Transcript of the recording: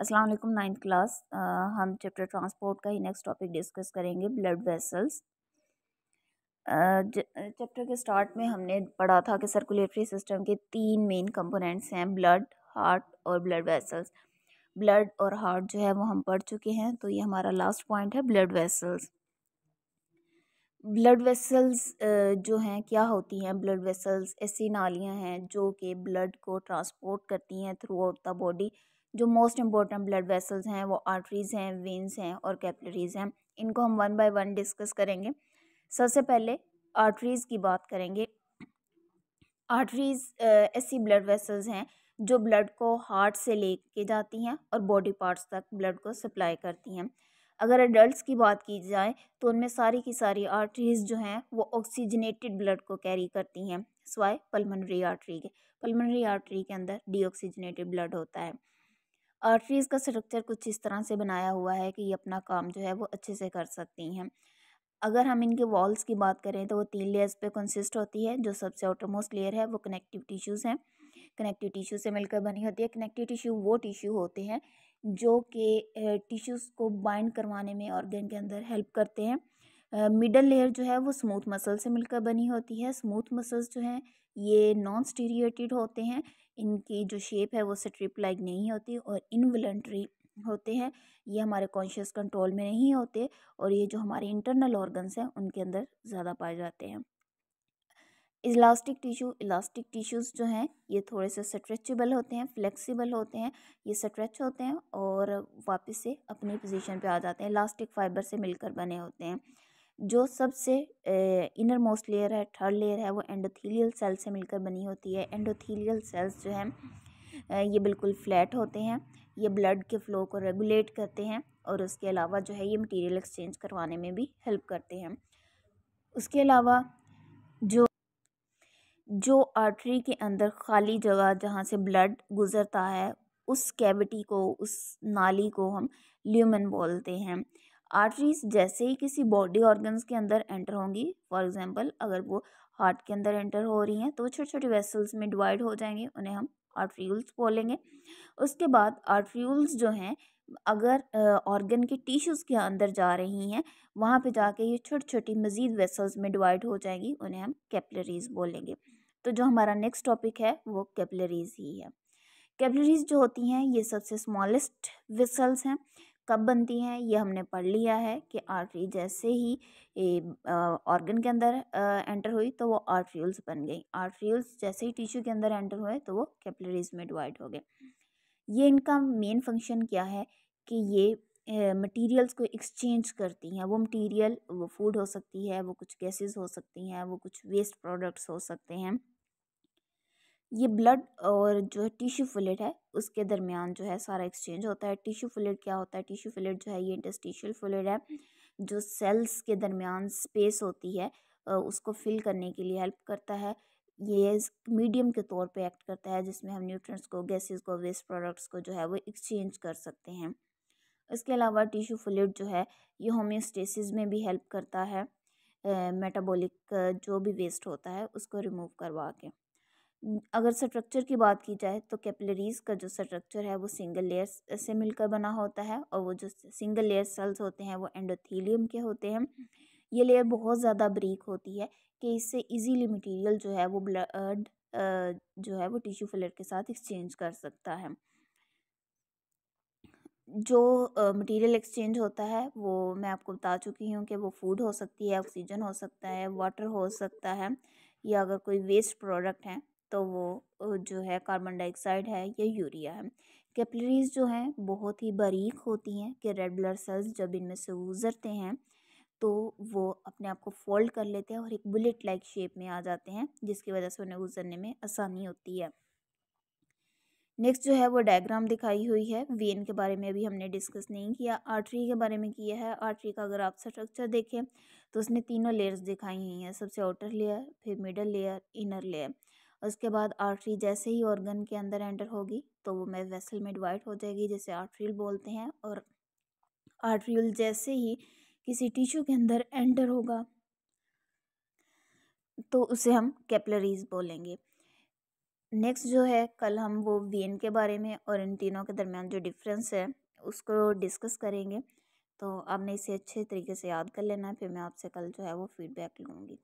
अस्सलाम वालेकुम ninth class हम चैप्टर ट्रांसपोर्ट का ही नेक्स्ट टॉपिक डिस्कस करेंगे ब्लड वेसल्स चैप्टर के स्टार्ट में हमने पढ़ा था कि सर्कुलेटरी सिस्टम के तीन मेन कंपोनेंट्स हैं ब्लड हार्ट और ब्लड वेसल्स ब्लड और हार्ट जो है वो हम पढ़ चुके हैं तो ये हमारा लास्ट पॉइंट है ब्लड वेसल्स ब्लड वेसल्स जो हैं क्या होती हैं ब्लड वेसल्स ऐसी नालियाँ हैं जो कि ब्लड को ट्रांसपोर्ट करती हैं थ्रू आउट द बॉडी जो मोस्ट इम्पॉर्टेंट ब्लड वेसल्स हैं वो आर्टरीज़ हैं वेंस हैं और कैपलरीज़ हैं इनको हम वन बाय वन डिस्कस करेंगे सबसे पहले आर्टरीज़ की बात करेंगे आर्टरीज़ ऐसी ब्लड वेसल्स हैं जो ब्लड को हार्ट से ले के जाती हैं और बॉडी पार्ट्स तक ब्लड को सप्लाई करती हैं अगर एडल्ट्स की बात की जाए तो उनमें सारी की सारी आर्टरीज़ जो हैं वो ऑक्सीजनेटेड ब्लड को कैरी करती हैं सिवाय पलमनरी आर्टरी के पलमनरी आर्टरी के अंदर डीऑक्सीजनेटेड ब्लड होता है आर्टरीज का स्ट्रक्चर कुछ इस तरह से बनाया हुआ है कि ये अपना काम जो है वो अच्छे से कर सकती हैं अगर हम इनके वॉल्स की बात करें तो वो तीन लेयर्स पे कंसिस्ट होती है जो सबसे आउटरमोस्ट लेयर है वो कनेक्टिव टिश्यूज़ हैं कनेक्टिव टिश्यू से मिलकर बनी होती है कनेक्टिव टिश्यू वो टिश्यू होते हैं जो कि टिश्यूज़ को बाइंड करवाने में ऑर्गन के अंदर हेल्प करते हैं मिडल लेयर जो है वो स्मूथ मसल से मिलकर बनी होती है स्मूथ मसल्स जो हैं ये नॉन स्टीरिएटेड होते हैं इनकी जो शेप है वो स्ट्रिप लाइक नहीं होती और इनवलेंट्री होते हैं ये हमारे कॉन्शियस कंट्रोल में नहीं होते और ये जो हमारे इंटरनल ऑर्गन्स हैं उनके अंदर ज़्यादा पाए जाते हैं इलास्टिक टिश्यू इलास्टिक टिश्यूज़ जो हैं ये थोड़े से स्ट्रेचबल होते हैं फ्लेक्सिबल होते हैं ये स्ट्रेच होते हैं और वापस से अपनी पोजीशन पे आ जाते हैं इलास्टिक फाइबर से मिलकर बने होते हैं जो सबसे इनर मोस्ट लेयर है थर्ड लेयर है वो एंडोथीलियल सेल से मिलकर बनी होती है एंडोथीलियल सेल्स जो हैं ये बिल्कुल फ्लैट होते हैं ये ब्लड के फ्लो को रेगुलेट करते हैं और उसके अलावा जो है ये मटेरियल एक्सचेंज करवाने में भी हेल्प करते हैं उसके अलावा जो जो आर्टरी के अंदर खाली जगह जहाँ से ब्लड गुज़रता है उस कैविटी को उस नाली को हम ल्यूमन बोलते हैं आर्टरीज जैसे ही किसी बॉडी ऑर्गन्स के अंदर एंटर होंगी फॉर एग्जांपल अगर वो हार्ट के अंदर एंटर हो रही हैं तो छोटे छोटे वेसल्स में डिवाइड हो जाएंगे उन्हें हम आर्ट्रियूल्स बोलेंगे उसके बाद आर्ट्रियूल्स जो हैं अगर ऑर्गन के टिश्यूज़ के अंदर जा रही हैं वहाँ पे जाके ये छोटी छोटी मज़ीद वेसल्स में डिवाइड हो जाएंगी उन्हें हम कैपलरीज बोलेंगे तो जो हमारा नेक्स्ट टॉपिक है वो कैपलरीज ही है कैपलरीज जो होती हैं ये सबसे स्मॉलेस्ट वेसल्स हैं कब बनती हैं ये हमने पढ़ लिया है कि आर्टरी जैसे ही ऑर्गन के अंदर एंटर हुई तो वो आर्ट्रियल्स बन गई आर्ट्रियल्स जैसे ही टिश्यू के अंदर एंटर हुए तो वो कैपिलरीज में डिवाइड हो गए ये इनका मेन फंक्शन क्या है कि ये मटेरियल्स को एक्सचेंज करती हैं वो मटेरियल वो फूड हो सकती है वो कुछ गैसेस हो सकती हैं वो कुछ वेस्ट प्रोडक्ट्स हो सकते हैं ये ब्लड और जो है टिश्यू फ्लूइड है उसके दरमियान जो है सारा एक्सचेंज होता है टिश्यू फ्लूइड क्या होता है टिश्यू फ्लूइड जो है ये इंटस्टिशियल फ्लूइड है जो सेल्स के दरमियान स्पेस होती है उसको फिल करने के लिए हेल्प करता है ये मीडियम के तौर पे एक्ट करता है जिसमें हम न्यूट्रंस को गैसेस को वेस्ट प्रोडक्ट्स को जो है वो एक्सचेंज कर सकते हैं इसके अलावा टिश्यू फ्लूड जो है ये होम्योस्टेसिस में भी हेल्प करता है मेटाबॉलिक जो भी वेस्ट होता है उसको रिमूव करवा के अगर स्ट्रक्चर की बात की जाए तो कैपिलरीज़ का जो स्ट्रक्चर है वो सिंगल लेयर्स से मिलकर बना होता है और वो जो सिंगल लेयर सेल्स होते हैं वो एंडोथीलियम के होते हैं ये लेयर बहुत ज़्यादा ब्रीक होती है कि इससे इजीली मटेरियल जो है वो ब्लड जो है वो टिश्यू फिलर के साथ एक्सचेंज कर सकता है जो मटेरियल एक्सचेंज होता है वो मैं आपको बता चुकी हूँ कि वो फूड हो सकती है ऑक्सीजन हो सकता है वाटर हो सकता है या अगर कोई वेस्ट प्रोडक्ट हैं तो वो जो है कार्बन डाइऑक्साइड है या यूरिया है कैपलरीज जो हैं बहुत ही बारीक होती हैं कि रेड ब्लड सेल्स जब इनमें से गुजरते हैं तो वो अपने आप को फोल्ड कर लेते हैं और एक बुलेट लाइक शेप में आ जाते हैं जिसकी वजह से उन्हें गुजरने में आसानी होती है नेक्स्ट जो है वो डायग्राम दिखाई हुई है वेन के बारे में अभी हमने डिस्कस नहीं किया आर्टरी के बारे में किया है आर्टरी का अगर आप स्ट्रक्चर देखें तो उसने तीनों लेयर्स दिखाई हुई हैं सबसे आउटर लेयर फिर मिडल लेयर इनर लेयर उसके बाद आर्टरी जैसे ही ऑर्गन के अंदर एंटर होगी तो वो मैं वेसल में डिवाइड हो जाएगी जैसे आर्टरील बोलते हैं और आर्टरील जैसे ही किसी टिश्यू के अंदर एंटर होगा तो उसे हम कैपलरीज बोलेंगे नेक्स्ट जो है कल हम वो वेन के बारे में और इन तीनों के दरमियान जो डिफरेंस है उसको डिस्कस करेंगे तो आपने इसे अच्छे तरीके से याद कर लेना है फिर मैं आपसे कल जो है वो फीडबैक लूँगी